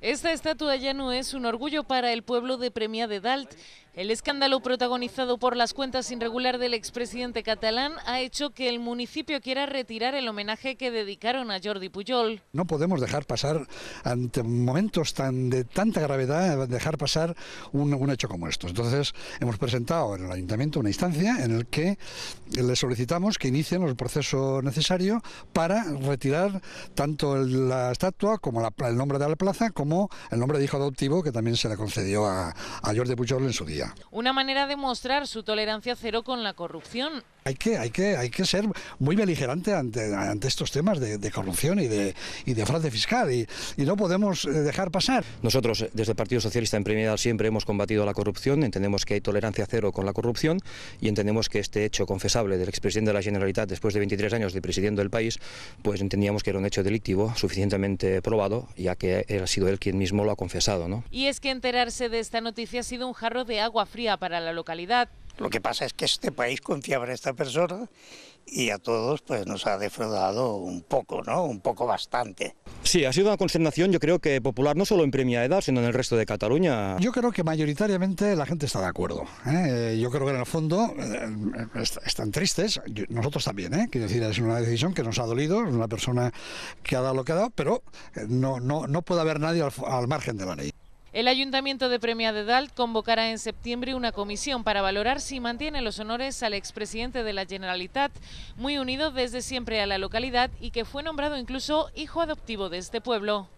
Esta estatua ya no es un orgullo para el pueblo de Premia de Dalt. El escándalo protagonizado por las cuentas irregular del expresidente catalán ha hecho que el municipio quiera retirar el homenaje que dedicaron a Jordi Puyol. No podemos dejar pasar, ante momentos tan de tanta gravedad, dejar pasar un, hecho como esto. Entonces, hemos presentado en el ayuntamiento una instancia en la que le solicitamos que inicien el proceso necesario para retirar tanto la estatua como el nombre de la plaza, como el nombre de hijo adoptivo que también se le concedió a, a Jordi Puyol en su día. Una manera de mostrar su tolerancia cero con la corrupción hay que, hay que, hay que ser muy beligerante ante, estos temas de, corrupción y de, de fraude fiscal y, no podemos eh, dejar pasar. Nosotros eh, desde el Partido Socialista en Primera siempre hemos combatido la corrupción, entendemos que hay tolerancia cero con la corrupción y entendemos que este hecho confesable del expresidente de la Generalitat después de 23 años de presidiendo el país, pues entendíamos que era un hecho delictivo suficientemente probado, ya que ha sido él quien mismo lo ha confesado. ¿no? Y es que enterarse de esta noticia ha sido un jarro de agua fría para la localidad, lo que pasa es que este país confiaba en esta persona y a todos pues nos ha defraudado un poco, ¿no? Un poco bastante. Sí, ha sido una consternación yo creo que popular no solo en Premia Edad, sino en el resto de Cataluña. Yo creo que mayoritariamente la gente está de acuerdo. ¿eh? Yo creo que en el fondo eh, están tristes, nosotros también, ¿eh? Quiero decir, es una decisión que nos ha dolido, es una persona que ha dado lo que ha dado, pero eh, no, no, no puede haber nadie al margen de la ley. El Ayuntamiento de Premia de Dalt convocará en septiembre una comisión para valorar si mantiene los honores al expresidente de la Generalitat, muy unido desde siempre a la localidad y que fue nombrado incluso hijo adoptivo de este pueblo.